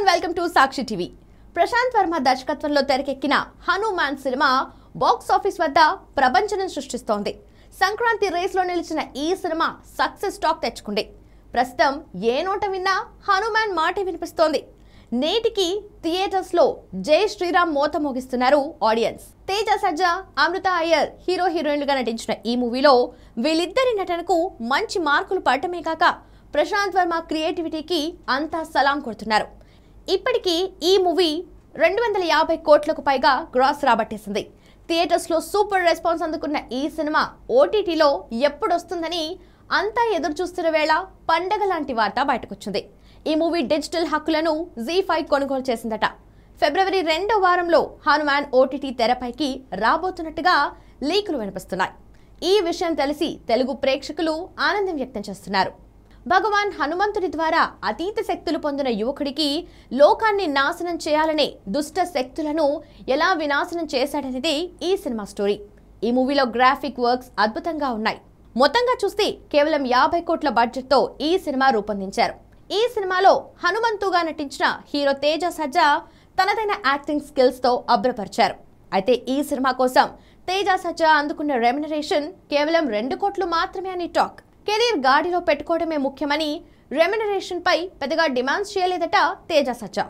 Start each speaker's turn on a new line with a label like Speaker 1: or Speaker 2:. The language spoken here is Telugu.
Speaker 1: and welcome to Sakshi TV Prashanth Varma దర్శకత్వంలో తెరకెక్కిన హనుమాన్ సినిమా బాక్స్ ఆఫీస్ వద్ద ప్రపంచం సృష్టిస్తోంది సంక్రాంతి రేస్లో నిలిచిన ఈ సినిమా సక్సెస్ టాక్ తెచ్చుకుంది ప్రస్తుతం ఏ నోట విన్నా హనుమాన్ మాట వినిపిస్తోంది నేటికి థియేటర్స్లో జై శ్రీరామ్ మోత మోగిస్తున్నారు ఆడియన్స్ తేజ సజ్జ అమృత అయ్యర్ హీరో హీరోయిన్లుగా నటించిన ఈ మూవీలో వీళ్ళిద్దరి నటనకు మంచి మార్కులు పడటమే కాక ప్రశాంత్ వర్మ క్రియేటివిటీకి అంతా సలాం కొడుతున్నారు ఇప్పటికీ ఈ మూవీ రెండు వందల యాభై కోట్లకు పైగా గ్రాస్ రాబట్టేసింది థియేటర్స్లో సూపర్ రెస్పాన్స్ అందుకున్న ఈ సినిమా ఓటీటీలో ఎప్పుడొస్తుందని అంతా ఎదురు చూస్తున్న వేళ పండగ లాంటి వార్త బయటకొచ్చింది ఈ మూవీ డిజిటల్ హక్కులను జీ ఫైవ్ కొనుగోలు చేసిందట ఫిబ్రవరి రెండో వారంలో హనుమాన్ ఓటీటీ తెరపైకి రాబోతున్నట్టుగా లీకులు వినిపిస్తున్నాయి ఈ విషయం తెలిసి తెలుగు ప్రేక్షకులు ఆనందం వ్యక్తం చేస్తున్నారు భగవాన్ హనుమంతుడి ద్వారా అతీత శక్తులు పొందిన యువకుడికి లోకాన్ని నాశనం చేయాలనే దుష్ట శక్తులను ఎలా వినాశనం చేశాడనేది ఈ సినిమా స్టోరీ ఈ మూవీలో గ్రాఫిక్ వర్క్స్ అద్భుతంగా ఉన్నాయి మొత్తంగా చూస్తే కేవలం యాభై కోట్ల బడ్జెట్తో ఈ సినిమా రూపొందించారు ఈ సినిమాలో హనుమంతుగా నటించిన హీరో తేజ సజ్జా తనదైన యాక్టింగ్ స్కిల్స్తో అభ్రపరిచారు అయితే ఈ సినిమా కోసం తేజ సజ్జా అందుకున్న రెమ్యునరేషన్ కేవలం రెండు కోట్లు మాత్రమే అని టాక్ కెరీర్ గాడిలో పెట్టుకోవడమే ముఖ్యమని రెమ్యునరేషన్పై పెద్దగా డిమాండ్స్ చేయలేదట తేజ సచ్చా